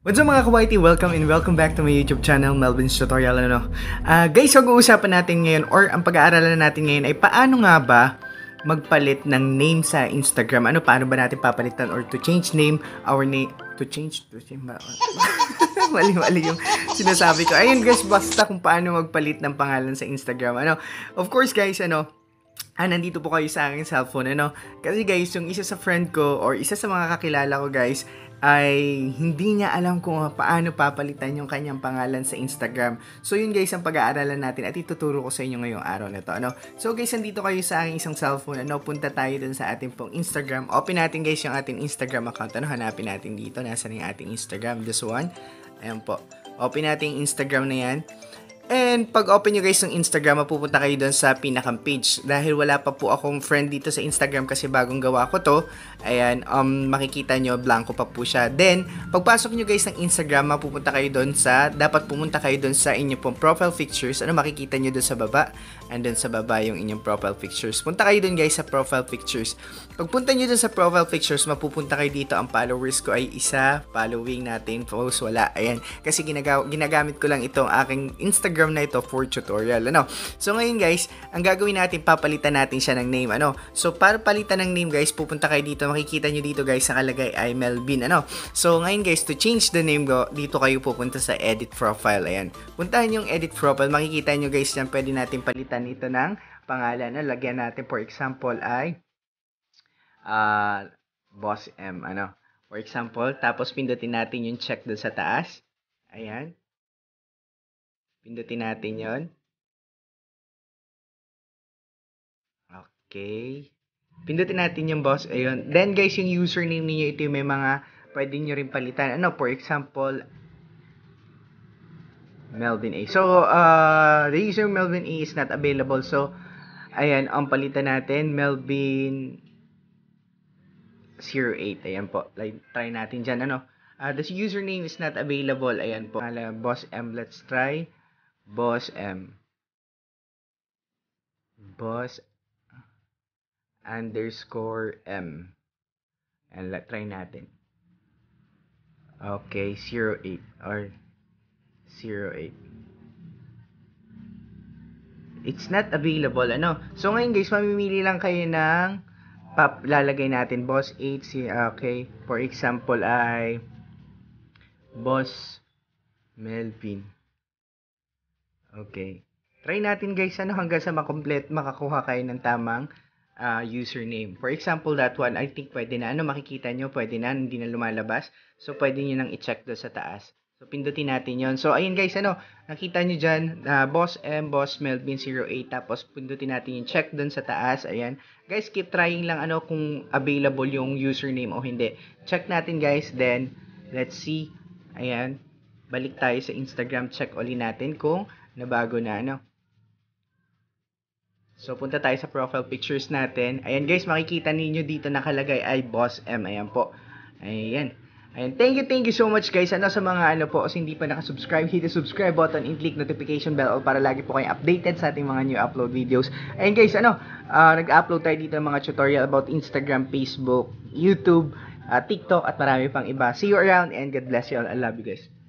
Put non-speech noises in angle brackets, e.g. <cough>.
What's up mga kawaiti? Welcome and welcome back to my YouTube channel, Melvin's Tutorial. Ano? Uh, guys, pag-uusapan natin ngayon or ang pag-aaralan natin ngayon ay paano nga ba magpalit ng name sa Instagram? Ano, paano ba natin papalitan or to change name, our name, to change, to change, <laughs> mali-mali yung sinasabi ko. Ayun guys, basta kung paano magpalit ng pangalan sa Instagram. Ano, of course guys, ano, ah, nandito po kayo sa aking cellphone, ano? Kasi guys, yung isa sa friend ko or isa sa mga kakilala ko guys, ay hindi niya alam kung paano papalitan yung kanyang pangalan sa Instagram. So yun guys ang pag-aaralan natin at ituturo ko sa inyo ngayong araw na to. Ano? So guys, andito kayo sa aking isang cellphone. Ano? Punta tayo dun sa ating pong Instagram. Open natin guys yung ating Instagram account. Ano? Hanapin natin dito. Nasaan yung ating Instagram? This one. Ayan po. Open natin yung Instagram na yan. And pag open nyo guys ng Instagram, mapupunta kayo doon sa pinakam page. Dahil wala pa po akong friend dito sa Instagram kasi bagong gawa ko to. Ayan, um, makikita nyo, blanco pa po siya. Then, pagpasok nyo guys ng Instagram, mapupunta kayo doon sa, dapat pumunta kayo doon sa inyong pong profile pictures. Ano makikita nyo doon sa baba? And then sa baba yung inyong profile pictures. Punta kayo doon guys sa profile pictures. Pagpunta nyo doon sa profile pictures, mapupunta kayo dito. Ang followers ko ay isa, following natin, post wala. Ayan, kasi ginagaw- ginagamit ko lang itong aking Instagram program na ito for tutorial. Ano? So ngayon guys, ang gagawin natin, papalitan natin siya ng name. Ano? So para palitan ng name guys, pupunta kayo dito. Makikita nyo dito guys, sa kalagay ay Melvin. Ano? So ngayon guys, to change the name ko, dito kayo pupunta sa edit profile. Ayan. Puntahan yung edit profile. Makikita nyo guys, yan pwede natin palitan ito ng pangalan. Ano? Lagyan natin for example ay uh, Boss M. Ano? For example, tapos pindutin natin yung check doon sa taas. Ayan. Pindutin natin yon. Okay. Pindutin natin yung boss. Ayun. Then guys, yung username niyo ito yung may mga pwede nyo rin palitan. Ano, for example, Melvin A. So, uh, the user Melvin A is not available. So, ayan, ang palitan natin, Melvin 08. Ayan po. Like, try natin dyan. Ano? Uh, the username is not available. Ayan po. Uh, boss M, let's try. Boss M. Boss underscore M. And let, try natin. Okay, 08 or 08. It's not available. Ano? So ngayon guys, mamimili lang kayo ng pap lalagay natin boss 8 si okay. For example ay boss Melvin. Okay. Try natin guys ano hanggang sa makomplete makakuha kayo ng tamang uh, username. For example, that one, I think pwede na. Ano makikita nyo? Pwede na, hindi na lumalabas. So, pwede nyo nang i-check doon sa taas. So, pindutin natin yon So, ayun guys, ano, nakita nyo dyan, uh, Boss M, Boss Melvin 08, tapos pindutin natin yung check doon sa taas, ayan. Guys, keep trying lang, ano, kung available yung username o hindi. Check natin guys, then, let's see, ayan, balik tayo sa Instagram, check ulit natin kung na bago na ano. So, punta tayo sa profile pictures natin. Ayan guys, makikita ninyo dito nakalagay ay Boss M. Ayan po. Ayan. Ayan, thank you, thank you so much guys. Ano sa mga ano po, kasi hindi pa nakasubscribe, hit the subscribe button and click notification bell all para lagi po kayong updated sa ating mga new upload videos. Ayan guys, ano, uh, nag-upload tayo dito ng mga tutorial about Instagram, Facebook, YouTube, uh, TikTok at marami pang iba. See you around and God bless you all. I love you guys.